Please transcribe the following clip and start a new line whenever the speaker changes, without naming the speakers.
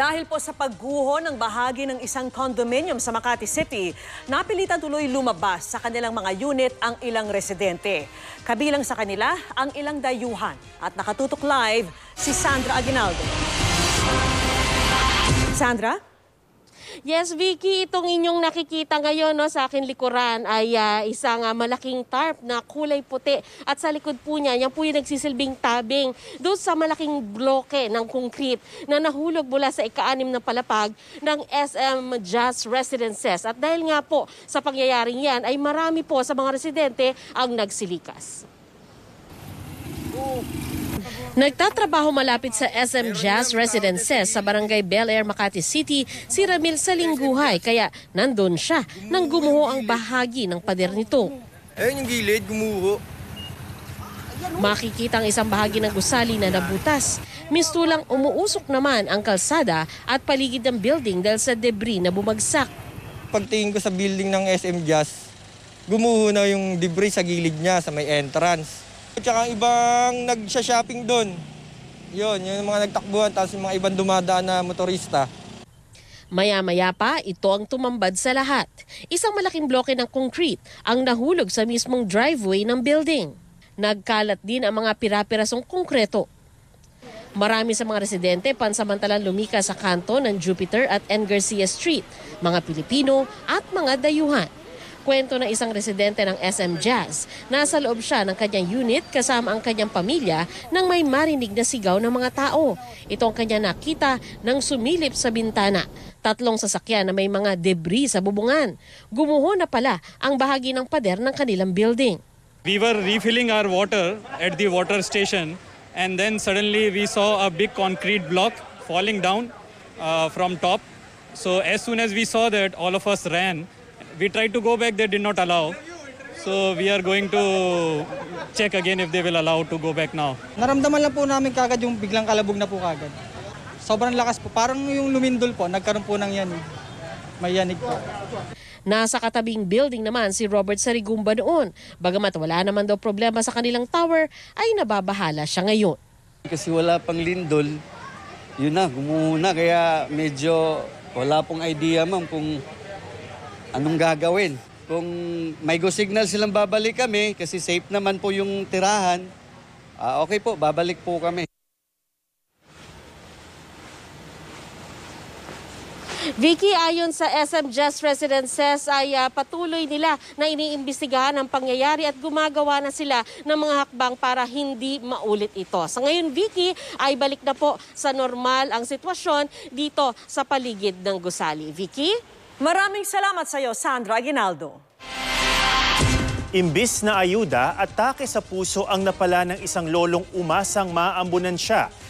Dahil po sa pagguho ng bahagi ng isang condominium sa Makati City, napilitan tuloy lumabas sa kanilang mga unit ang ilang residente. Kabilang sa kanila ang ilang dayuhan. At nakatutok live si Sandra Aguinaldo. Sandra? Yes, Vicky, itong inyong nakikita ngayon no, sa akin likuran ay uh, isang uh, malaking tarp na kulay puti. At sa likod po niya, yan po yung nagsisilbing tabing doon sa malaking bloke ng concrete na nahulog mula sa ika-anim na palapag ng SM Jazz Residences. At dahil nga po sa pangyayaring yan, ay marami po sa mga residente ang nagsilikas. Oh. Nagtatrabaho malapit sa SM Jazz Residences sa Barangay Bel Air, Makati City si Ramil Salinguhay, kaya nandun siya nang gumuho ang bahagi ng pader nito.
Ayun yung gilid, gumuho.
Makikita ang isang bahagi ng gusali na nabutas. Mistulang umuusok naman ang kalsada at paligid ng building dahil sa debris na bumagsak.
Pagtingin ko sa building ng SM Jazz, gumuho na yung debris sa gilid niya sa may entrance. At saka ibang nagsha-shopping doon. Yun, yung mga nagtakbuhan, tapos yung mga ibang dumadaan na motorista.
Maya-maya pa, ito ang tumambad sa lahat. Isang malaking bloke ng concrete ang nahulog sa mismong driveway ng building. Nagkalat din ang mga pirapirasong kongkreto. Marami sa mga residente pansamantalang lumika sa kanto ng Jupiter at N. Garcia Street, mga Pilipino at mga dayuhan kwento ng isang residente ng SM Jazz. Nasa loob siya ng kanyang unit kasama ang kanyang pamilya nang may marinig na sigaw ng mga tao. Ito ang kanya nakita nang sumilip sa bintana. Tatlong sasakyan na may mga debris sa bubungan. Gumuho na pala ang bahagi ng pader ng kanilang building.
We were refilling our water at the water station and then suddenly we saw a big concrete block falling down uh, from top. So as soon as we saw that, all of us ran we tried to go back, they did not allow. So we are going to check again if they will allow to go back now. Naramdaman lang po namin kagad yung biglang kalabog na po kagad. Sobrang lakas po. Parang yung lumindol po, nagkaroon po ng yan. Eh. May yanig po. Nasa
katabing building naman si Robert Sarigumba noon. Bagamat wala naman daw problema sa kanilang tower, ay nababahala siya ngayon.
Kasi wala pang lindol, yun na, gumuho Kaya medyo wala pong idea ma'am kung anong gagawin? Kung may go signal silang babalik kami, kasi safe naman po yung tirahan, ah, okay po, babalik po kami.
Vicky, ayon sa SM Just Residences ay uh, patuloy nila na iniimbestigahan ang pangyayari at gumagawa na sila ng mga hakbang para hindi maulit ito. Sa ngayon, Vicky, ay balik na po sa normal ang sitwasyon dito sa paligid ng Gusali. Vicky? Maraming salamat sa iyo, Sandra Aguinaldo. Imbis na ayuda, atake sa puso ang napala ng isang lolong umasang maambunan siya